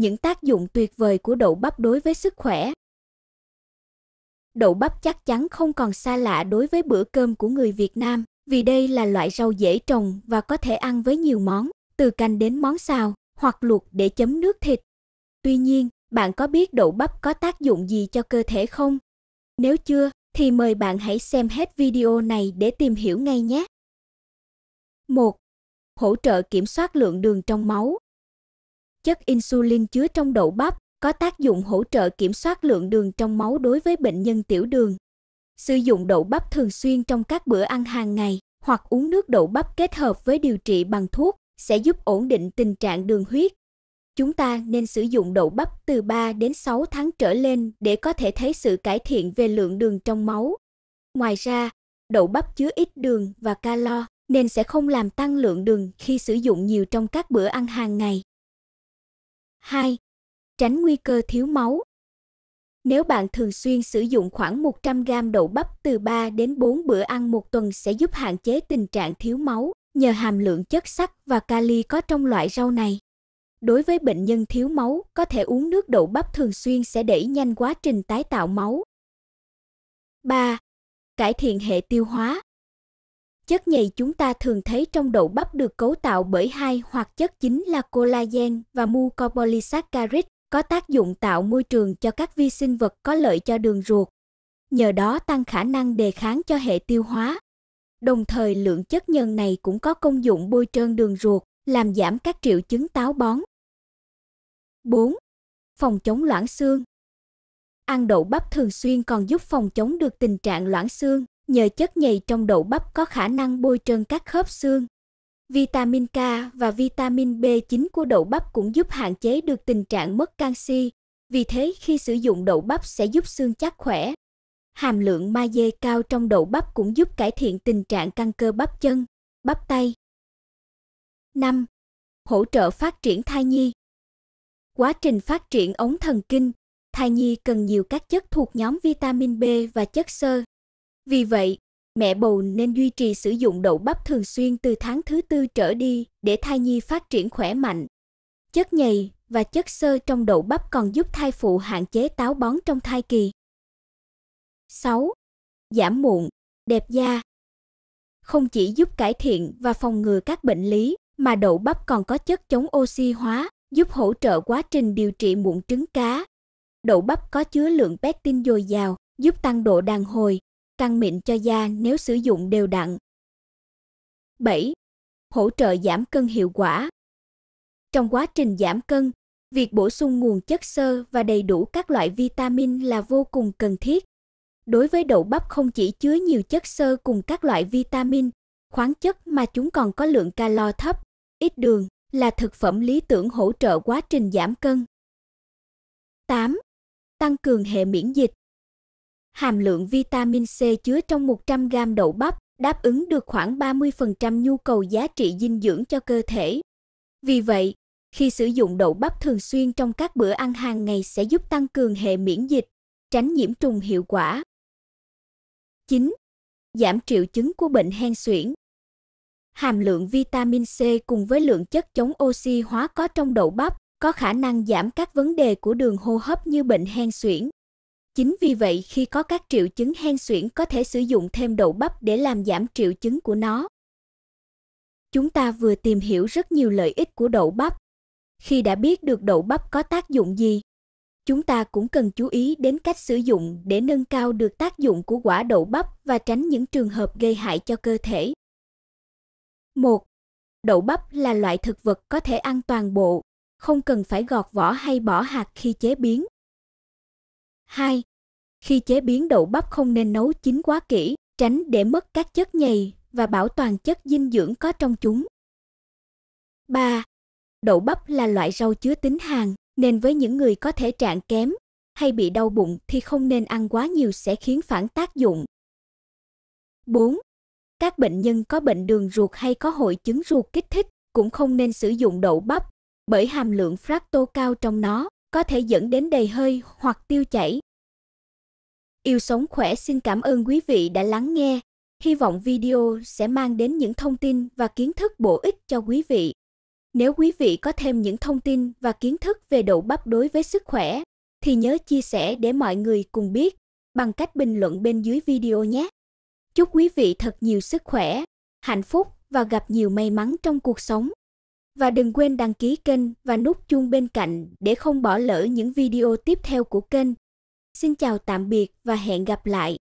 những tác dụng tuyệt vời của đậu bắp đối với sức khỏe. Đậu bắp chắc chắn không còn xa lạ đối với bữa cơm của người Việt Nam, vì đây là loại rau dễ trồng và có thể ăn với nhiều món, từ canh đến món xào hoặc luộc để chấm nước thịt. Tuy nhiên, bạn có biết đậu bắp có tác dụng gì cho cơ thể không? Nếu chưa, thì mời bạn hãy xem hết video này để tìm hiểu ngay nhé. 1. Hỗ trợ kiểm soát lượng đường trong máu chất insulin chứa trong đậu bắp có tác dụng hỗ trợ kiểm soát lượng đường trong máu đối với bệnh nhân tiểu đường. Sử dụng đậu bắp thường xuyên trong các bữa ăn hàng ngày hoặc uống nước đậu bắp kết hợp với điều trị bằng thuốc sẽ giúp ổn định tình trạng đường huyết. Chúng ta nên sử dụng đậu bắp từ 3 đến 6 tháng trở lên để có thể thấy sự cải thiện về lượng đường trong máu. Ngoài ra, đậu bắp chứa ít đường và calo nên sẽ không làm tăng lượng đường khi sử dụng nhiều trong các bữa ăn hàng ngày. 2. Tránh nguy cơ thiếu máu. Nếu bạn thường xuyên sử dụng khoảng 100 g đậu bắp từ 3 đến 4 bữa ăn một tuần sẽ giúp hạn chế tình trạng thiếu máu nhờ hàm lượng chất sắt và kali có trong loại rau này. Đối với bệnh nhân thiếu máu, có thể uống nước đậu bắp thường xuyên sẽ đẩy nhanh quá trình tái tạo máu. 3. Cải thiện hệ tiêu hóa. Chất nhầy chúng ta thường thấy trong đậu bắp được cấu tạo bởi hai hoặc chất chính là collagen và mucopolysaccharide có tác dụng tạo môi trường cho các vi sinh vật có lợi cho đường ruột, nhờ đó tăng khả năng đề kháng cho hệ tiêu hóa. Đồng thời lượng chất nhân này cũng có công dụng bôi trơn đường ruột, làm giảm các triệu chứng táo bón. 4. Phòng chống loãng xương Ăn đậu bắp thường xuyên còn giúp phòng chống được tình trạng loãng xương, nhờ chất nhầy trong đậu bắp có khả năng bôi trơn các khớp xương. Vitamin K và vitamin B9 của đậu bắp cũng giúp hạn chế được tình trạng mất canxi, vì thế khi sử dụng đậu bắp sẽ giúp xương chắc khỏe. Hàm lượng magie cao trong đậu bắp cũng giúp cải thiện tình trạng căng cơ bắp chân, bắp tay. 5. Hỗ trợ phát triển thai nhi. Quá trình phát triển ống thần kinh, thai nhi cần nhiều các chất thuộc nhóm vitamin B và chất xơ vì vậy, mẹ bầu nên duy trì sử dụng đậu bắp thường xuyên từ tháng thứ tư trở đi để thai nhi phát triển khỏe mạnh. Chất nhầy và chất xơ trong đậu bắp còn giúp thai phụ hạn chế táo bón trong thai kỳ. 6. Giảm mụn, đẹp da. Không chỉ giúp cải thiện và phòng ngừa các bệnh lý mà đậu bắp còn có chất chống oxy hóa, giúp hỗ trợ quá trình điều trị mụn trứng cá. Đậu bắp có chứa lượng pectin dồi dào, giúp tăng độ đàn hồi, căng mịn cho da nếu sử dụng đều đặn. 7. Hỗ trợ giảm cân hiệu quả. Trong quá trình giảm cân, việc bổ sung nguồn chất xơ và đầy đủ các loại vitamin là vô cùng cần thiết. Đối với đậu bắp không chỉ chứa nhiều chất xơ cùng các loại vitamin, khoáng chất mà chúng còn có lượng calo thấp, ít đường, là thực phẩm lý tưởng hỗ trợ quá trình giảm cân. 8. Tăng cường hệ miễn dịch. Hàm lượng vitamin C chứa trong 100 g đậu bắp đáp ứng được khoảng 30% nhu cầu giá trị dinh dưỡng cho cơ thể. Vì vậy, khi sử dụng đậu bắp thường xuyên trong các bữa ăn hàng ngày sẽ giúp tăng cường hệ miễn dịch, tránh nhiễm trùng hiệu quả. 9. Giảm triệu chứng của bệnh hen suyễn. Hàm lượng vitamin C cùng với lượng chất chống oxy hóa có trong đậu bắp có khả năng giảm các vấn đề của đường hô hấp như bệnh hen suyễn, Chính vì vậy khi có các triệu chứng hen suyễn có thể sử dụng thêm đậu bắp để làm giảm triệu chứng của nó. Chúng ta vừa tìm hiểu rất nhiều lợi ích của đậu bắp. Khi đã biết được đậu bắp có tác dụng gì, chúng ta cũng cần chú ý đến cách sử dụng để nâng cao được tác dụng của quả đậu bắp và tránh những trường hợp gây hại cho cơ thể. 1. Đậu bắp là loại thực vật có thể ăn toàn bộ, không cần phải gọt vỏ hay bỏ hạt khi chế biến. 2. Khi chế biến đậu bắp không nên nấu chín quá kỹ, tránh để mất các chất nhầy và bảo toàn chất dinh dưỡng có trong chúng. 3. Đậu bắp là loại rau chứa tính hàn, nên với những người có thể trạng kém hay bị đau bụng thì không nên ăn quá nhiều sẽ khiến phản tác dụng. 4. Các bệnh nhân có bệnh đường ruột hay có hội chứng ruột kích thích cũng không nên sử dụng đậu bắp bởi hàm lượng fructose cao trong nó có thể dẫn đến đầy hơi hoặc tiêu chảy. Yêu sống khỏe xin cảm ơn quý vị đã lắng nghe. Hy vọng video sẽ mang đến những thông tin và kiến thức bổ ích cho quý vị. Nếu quý vị có thêm những thông tin và kiến thức về đậu bắp đối với sức khỏe, thì nhớ chia sẻ để mọi người cùng biết bằng cách bình luận bên dưới video nhé. Chúc quý vị thật nhiều sức khỏe, hạnh phúc và gặp nhiều may mắn trong cuộc sống. Và đừng quên đăng ký kênh và nút chuông bên cạnh để không bỏ lỡ những video tiếp theo của kênh. Xin chào tạm biệt và hẹn gặp lại.